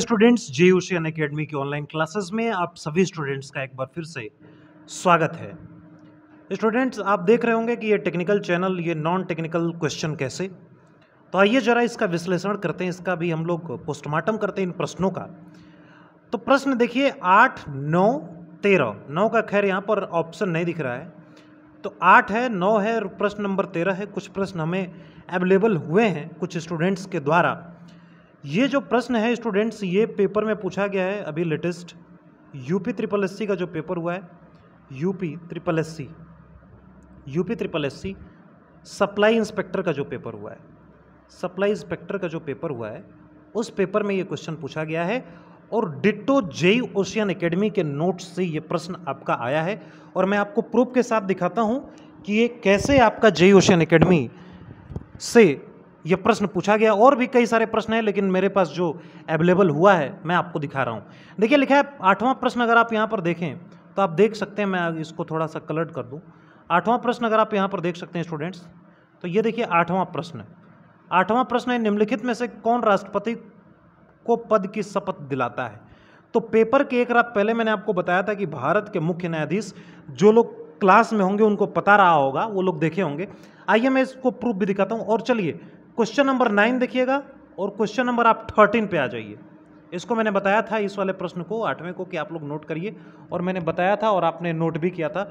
students J ocean academy की online classes में आप सभी स्टूडेंट्स का एक बार फिर से स्वागत है स्टूडेंट्स आप देख रहे होंगे कि ये टेक्निकल चैनल ये नॉन टेक्निकल क्वेश्चन कैसे तो आइए जरा इसका विश्लेषण करते हैं इसका भी हम लोग पोस्टमार्टम करते हैं इन प्रश्नों का तो प्रश्न देखिए आठ नौ तेरह नौ का खैर यहाँ पर ऑप्शन नहीं दिख रहा है तो आठ है नौ है प्रश्न नंबर तेरह है कुछ प्रश्न हमें अवेलेबल हुए हैं कुछ स्टूडेंट्स के द्वारा ये जो प्रश्न है स्टूडेंट्स ये पेपर में पूछा गया है अभी लेटेस्ट यूपी ट्रिपल एस का जो पेपर हुआ है UP triple S UP triple S supply inspector का जो पेपर हुआ है सप्लाई इंस्पेक्टर का जो पेपर हुआ है उस पेपर में ये क्वेश्चन पूछा गया है और डिटो जेई ओशियन एकेडमी के नोट्स से ये प्रश्न आपका आया है और मैं आपको प्रूफ के साथ दिखाता हूँ कि ये कैसे आपका जेई ओशियन एकेडमी से यह प्रश्न पूछा गया और भी कई सारे प्रश्न हैं लेकिन मेरे पास जो अवेलेबल हुआ है मैं आपको दिखा रहा हूँ देखिए लिखा है आठवां प्रश्न अगर आप यहाँ पर देखें तो आप देख सकते हैं मैं इसको थोड़ा सा कलर्ड कर दूँ आठवां प्रश्न अगर आप यहाँ पर देख सकते हैं स्टूडेंट्स तो ये देखिए आठवां प्रश्न आठवां प्रश्न है निम्नलिखित में से कौन राष्ट्रपति को पद की शपथ दिलाता है तो पेपर के एक रात पहले मैंने आपको बताया था कि भारत के मुख्य न्यायाधीश जो लोग क्लास में होंगे उनको पता रहा होगा वो लोग देखे होंगे आइए मैं इसको प्रूफ भी दिखाता हूँ और चलिए क्वेश्चन नंबर नाइन देखिएगा और क्वेश्चन नंबर आप थर्टीन पे आ जाइए इसको मैंने बताया था इस वाले प्रश्न को आठवें को कि आप लोग नोट करिए और मैंने बताया था और आपने नोट भी किया था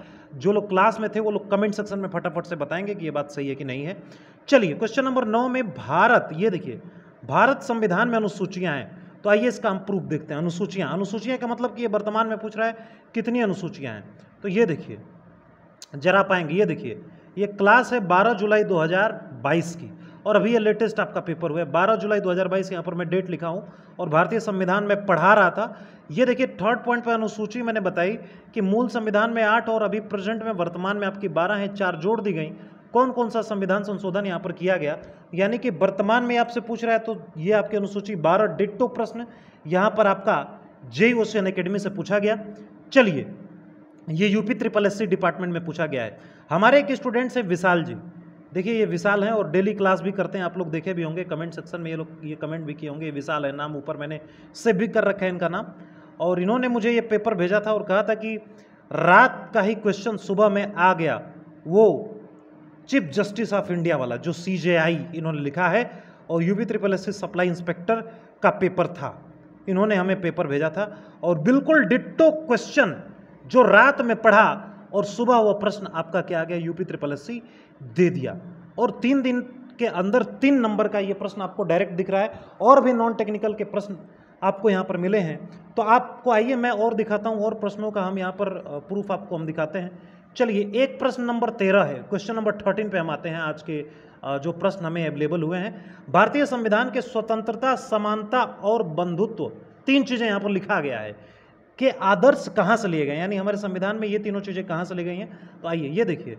जो लोग क्लास में थे वो लोग कमेंट सेक्शन में फटाफट से बताएंगे कि ये बात सही है कि नहीं है चलिए क्वेश्चन नंबर नौ में भारत ये देखिए भारत संविधान में अनुसूचियाँ हैं तो आइए इसका हम प्रूफ देखते हैं अनुसूचियाँ अनुसूचियाँ का मतलब कि ये वर्तमान में पूछ रहा है कितनी अनुसूचियाँ हैं तो ये देखिए जरा पाएंगे ये देखिए ये क्लास है बारह जुलाई दो की और अभी ये लेटेस्ट आपका पेपर हुआ है बारह जुलाई 2022 यहाँ पर मैं डेट लिखा हूँ और भारतीय संविधान में पढ़ा रहा था ये देखिए थर्ड पॉइंट पर अनुसूची मैंने बताई कि मूल संविधान में आठ और अभी प्रेजेंट में वर्तमान में आपकी बारह हैं चार जोड़ दी गई कौन कौन सा संविधान संशोधन यहाँ पर किया गया यानी कि वर्तमान में आपसे पूछ रहा है तो ये आपकी अनुसूची बारह डिट्टो प्रश्न यहाँ पर आपका जे ओशियन अकेडमी से पूछा गया चलिए ये यूपी ट्रिपल एस डिपार्टमेंट में पूछा गया है हमारे एक स्टूडेंट से विशाल जी देखिए ये विशाल हैं और डेली क्लास भी करते हैं आप लोग देखे भी होंगे कमेंट सेक्शन में ये लोग ये कमेंट भी किए होंगे ये विशाल है नाम ऊपर मैंने सेव भी कर रखा है इनका नाम और इन्होंने मुझे ये पेपर भेजा था और कहा था कि रात का ही क्वेश्चन सुबह में आ गया वो चीफ जस्टिस ऑफ इंडिया वाला जो सी इन्होंने लिखा है और U P triple S supply inspector का पेपर था इन्होंने हमें पेपर भेजा था और बिल्कुल डिट्टो क्वेश्चन जो रात में पढ़ा और सुबह वह प्रश्न आपका क्या आ गया यूपी ट्रिपल एस दे दिया और तीन दिन के अंदर तीन नंबर का ये प्रश्न आपको डायरेक्ट दिख रहा है और भी नॉन टेक्निकल के प्रश्न आपको यहाँ पर मिले हैं तो आपको आइए मैं और दिखाता हूँ और प्रश्नों का हम यहाँ पर प्रूफ आपको हम दिखाते हैं चलिए एक प्रश्न नंबर तेरह है क्वेश्चन नंबर थर्टीन पे हम आते हैं आज के जो प्रश्न हमें अवेलेबल हुए हैं भारतीय संविधान के स्वतंत्रता समानता और बंधुत्व तीन चीज़ें यहाँ पर लिखा गया है के आदर्श कहाँ से लिए गए यानी हमारे संविधान में ये तीनों चीज़ें कहाँ से ली गई हैं तो आइए ये देखिए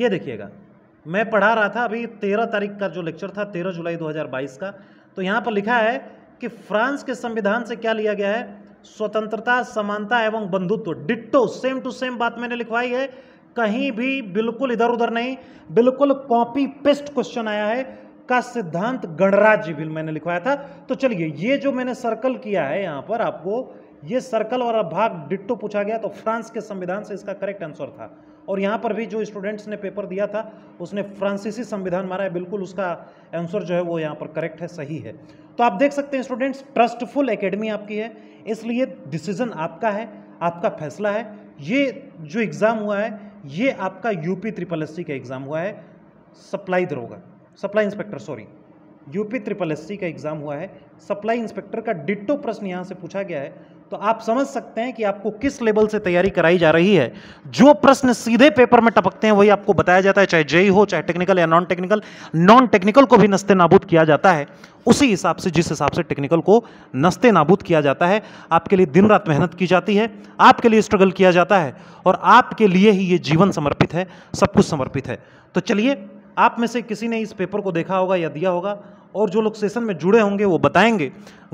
ये देखिएगा मैं पढ़ा रहा था अभी तेरह तारीख का जो लेक्चर था तेरह जुलाई दो का तो यहाँ पर लिखा है कि फ्रांस के संविधान से क्या लिया गया है स्वतंत्रता समानता एवं बंधुत्व डिट्टो सेम टू सेम बात मैंने लिखवाई है कहीं भी बिल्कुल इधर उधर नहीं बिल्कुल कॉपी पेस्ट क्वेश्चन आया है का सिद्धांत गणराज्य बिल मैंने लिखवाया था तो चलिए ये जो मैंने सर्कल किया है यहाँ पर आपको ये सर्कल और भाग डिट्टो पूछा गया तो फ्रांस के संविधान से इसका करेक्ट आंसर था और यहाँ पर भी जो स्टूडेंट्स ने पेपर दिया था उसने फ्रांसीसी संविधान मारा है बिल्कुल उसका आंसर जो है वो यहाँ पर करेक्ट है सही है तो आप देख सकते हैं स्टूडेंट्स ट्रस्टफुल एकेडमी आपकी है इसलिए डिसीजन आपका है आपका फैसला है ये जो एग्ज़ाम हुआ है ये आपका यूपी ट्रिपल एस का एग्ज़ाम हुआ है सप्लाई दरोगा supply inspector sorry UP triple S का एग्ज़ाम हुआ है सप्लाई इंस्पेक्टर का डिट्टो प्रश्न यहाँ से पूछा गया है तो आप समझ सकते हैं कि आपको किस लेवल से तैयारी कराई जा रही है जो प्रश्न सीधे पेपर में टपकते हैं वही आपको बताया जाता है चाहे जेई हो चाहे टेक्निकल या नॉन टेक्निकल नॉन टेक्निकल को भी नस्ते नाबूद किया जाता है उसी हिसाब से जिस हिसाब से टेक्निकल को नस्ते नाबूद किया जाता है आपके लिए दिन रात मेहनत की जाती है आपके लिए स्ट्रगल किया जाता है और आपके लिए ही ये जीवन समर्पित है सब कुछ समर्पित है तो चलिए आप में से किसी ने इस पेपर को देखा होगा या दिया होगा और जो लोग सेशन में जुड़े होंगे वो बताएंगे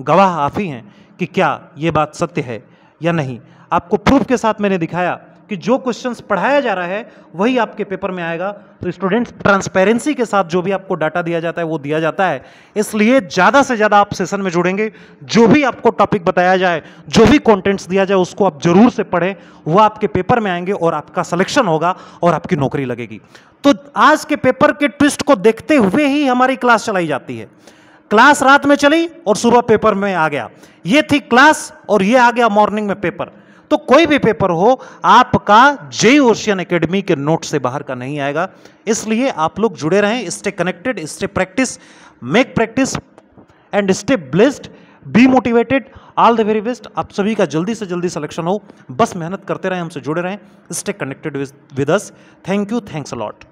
गवाह आप ही हैं कि क्या ये बात सत्य है या नहीं आपको प्रूफ के साथ मैंने दिखाया कि जो क्वेश्चंस पढ़ाया जा रहा है वही आपके पेपर में आएगा तो स्टूडेंट्स ट्रांसपेरेंसी के साथ जो भी आपको डाटा दिया जाता है वो दिया जाता है इसलिए ज़्यादा से ज़्यादा आप सेशन में जुड़ेंगे जो भी आपको टॉपिक बताया जाए जो भी कॉन्टेंट्स दिया जाए उसको आप जरूर से पढ़ें वह आपके पेपर में आएंगे और आपका सलेक्शन होगा और आपकी नौकरी लगेगी तो आज के पेपर के ट्विस्ट को देखते हुए ही हमारी क्लास चलाई जाती है क्लास रात में चली और सुबह पेपर में आ गया ये थी क्लास और ये आ गया मॉर्निंग में पेपर तो कोई भी पेपर हो आपका जे ओशियन एकेडमी के नोट से बाहर का नहीं आएगा इसलिए आप लोग जुड़े रहें stay connected stay practice make practice and stay blessed be motivated all the very best आप सभी का जल्दी से जल्दी सिलेक्शन हो बस मेहनत करते रहें हमसे जुड़े रहें stay connected with us thank you thanks allot